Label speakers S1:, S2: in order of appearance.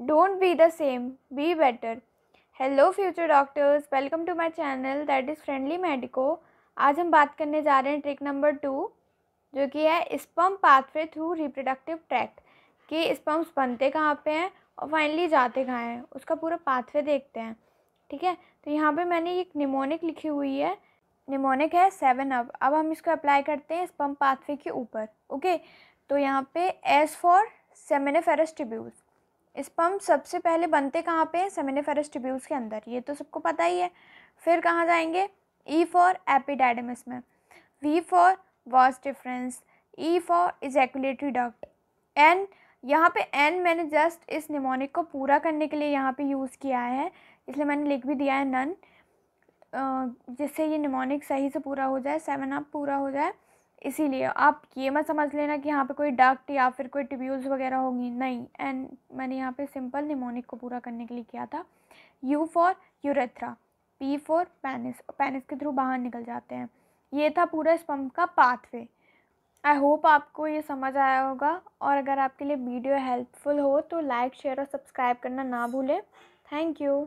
S1: don't be the same be better hello future doctors welcome to my channel that is friendly medico आज हम बात करने जा रहे हैं ट्रिक नंबर टू जो कि है sperm pathway through reproductive tract कि स्पम्स बनते कहाँ पे हैं और फाइनली जाते कहाँ हैं उसका पूरा पाथवे देखते हैं ठीक है तो यहाँ पे मैंने एक निमोनिक लिखी हुई है निमोनिक है सेवन अब अब हम इसको अप्लाई करते हैं स्पम पाथवे के ऊपर ओके तो यहाँ पे S for seminiferous tubules sperm सबसे पहले बनते कहाँ पे सेमिने फेरेस्टिब्यूल्स के अंदर ये तो सबको पता ही है फिर कहाँ जाएंगे ई फॉर एपिडाइडमिस में V for vas deferens E for ejaculatory duct N यहाँ पे एन मैंने जस्ट इस निमोनिक को पूरा करने के लिए यहाँ पे यूज़ किया है इसलिए मैंने लिख भी दिया है नन जिससे ये निमोनिक सही से पूरा हो जाए सेवन अप पूरा हो जाए इसीलिए आप ये मत समझ लेना कि यहाँ पे कोई डक्ट या फिर कोई ट्यूब्यूल्स वगैरह होंगी नहीं एंड मैंने यहाँ पे सिंपल निमोनिक को पूरा करने के लिए किया था U for urethra P for penis penis के थ्रू बाहर निकल जाते हैं ये था पूरा पम्प का पाथवे आई होप आपको ये समझ आया होगा और अगर आपके लिए वीडियो हेल्पफुल हो तो लाइक शेयर और सब्सक्राइब करना ना भूलें थैंक यू